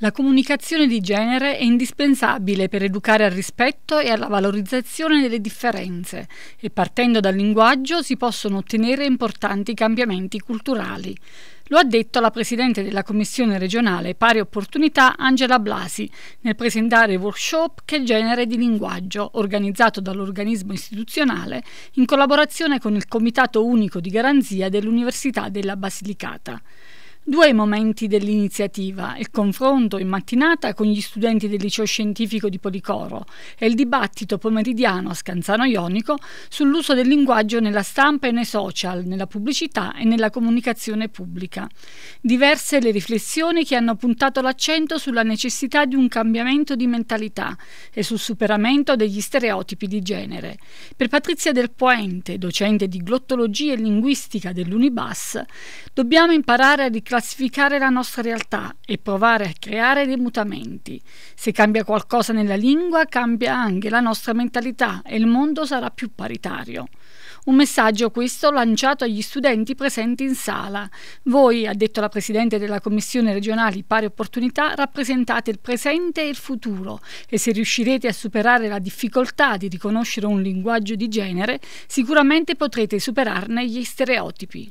La comunicazione di genere è indispensabile per educare al rispetto e alla valorizzazione delle differenze e partendo dal linguaggio si possono ottenere importanti cambiamenti culturali. Lo ha detto la Presidente della Commissione regionale Pari Opportunità Angela Blasi nel presentare il workshop Che genere di linguaggio organizzato dall'organismo istituzionale in collaborazione con il Comitato Unico di Garanzia dell'Università della Basilicata. Due momenti dell'iniziativa, il confronto in mattinata con gli studenti del liceo scientifico di Policoro e il dibattito pomeridiano a Scanzano Ionico sull'uso del linguaggio nella stampa e nei social, nella pubblicità e nella comunicazione pubblica. Diverse le riflessioni che hanno puntato l'accento sulla necessità di un cambiamento di mentalità e sul superamento degli stereotipi di genere. Per Patrizia Del Poente, docente di glottologia e linguistica dell'Unibas, dobbiamo imparare a riclassificare classificare la nostra realtà e provare a creare dei mutamenti. Se cambia qualcosa nella lingua, cambia anche la nostra mentalità e il mondo sarà più paritario. Un messaggio questo lanciato agli studenti presenti in sala. Voi, ha detto la Presidente della Commissione regionale Pari Opportunità, rappresentate il presente e il futuro e se riuscirete a superare la difficoltà di riconoscere un linguaggio di genere, sicuramente potrete superarne gli stereotipi.